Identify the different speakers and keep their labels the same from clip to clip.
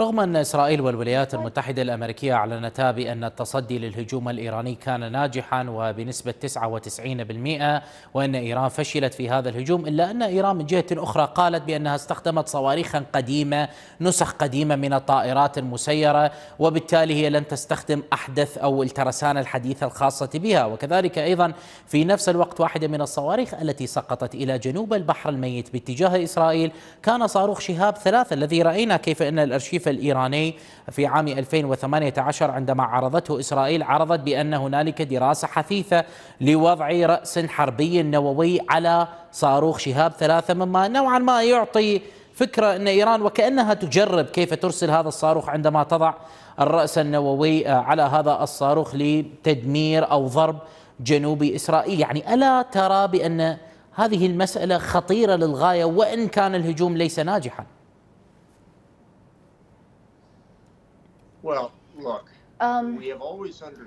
Speaker 1: رغم أن إسرائيل والولايات المتحدة الأمريكية أعلنتا بأن التصدي للهجوم الإيراني كان ناجحا وبنسبة 99% وأن إيران فشلت في هذا الهجوم إلا أن إيران من جهة أخرى قالت بأنها استخدمت صواريخا قديمة نسخ قديمة من الطائرات المسيرة وبالتالي هي لن تستخدم أحدث أو الترسانة الحديثة الخاصة بها وكذلك أيضا في نفس الوقت واحدة من الصواريخ التي سقطت إلى جنوب البحر الميت باتجاه إسرائيل كان صاروخ شهاب ثلاثة الذي رأينا كيف أن الأرشيف الصحيفة الإيراني في عام 2018 عندما عرضته إسرائيل عرضت بأن هنالك دراسة حثيثة لوضع رأس حربي نووي على صاروخ شهاب ثلاثة مما نوعا ما يعطي فكرة أن إيران وكأنها تجرب كيف ترسل هذا الصاروخ عندما تضع الرأس النووي آه، على هذا الصاروخ لتدمير أو ضرب جنوب إسرائيل يعني ألا ترى بأن هذه المسألة خطيرة للغاية وإن كان الهجوم ليس ناجحاً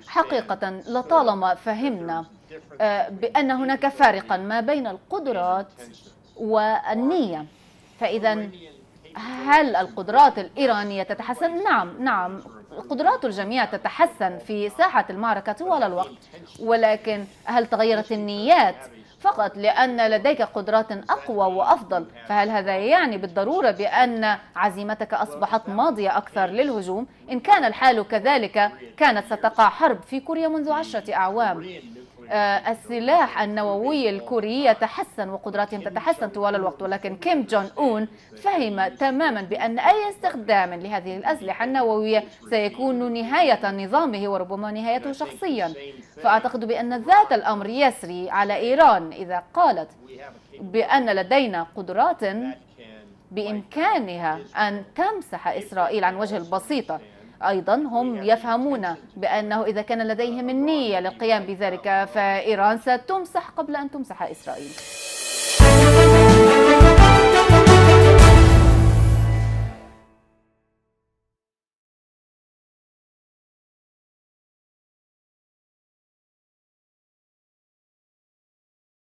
Speaker 2: حقيقة لطالما فهمنا أه، بأن هناك فارقا ما بين القدرات والنية فإذا هل القدرات الإيرانية تتحسن؟ نعم نعم قدرات الجميع تتحسن في ساحة المعركة طوال الوقت ولكن هل تغيرت النيات فقط لأن لديك قدرات أقوى وأفضل فهل هذا يعني بالضرورة بأن عزيمتك أصبحت ماضية أكثر للهجوم؟ إن كان الحال كذلك كانت ستقع حرب في كوريا منذ عشرة أعوام آه، السلاح النووي الكوري يتحسن وقدراتهم تتحسن طوال الوقت ولكن كيم جون أون فهم تماما بأن أي استخدام لهذه الأسلحة النووية سيكون نهاية نظامه وربما نهايته شخصيا فأعتقد بأن ذات الأمر يسري على إيران إذا قالت بأن لدينا قدرات بإمكانها أن تمسح إسرائيل عن وجه البسيطة أيضا هم يعني يفهمون بأنه إذا كان لديهم النية للقيام بذلك فإيران ستمسح قبل أن تمسح إسرائيل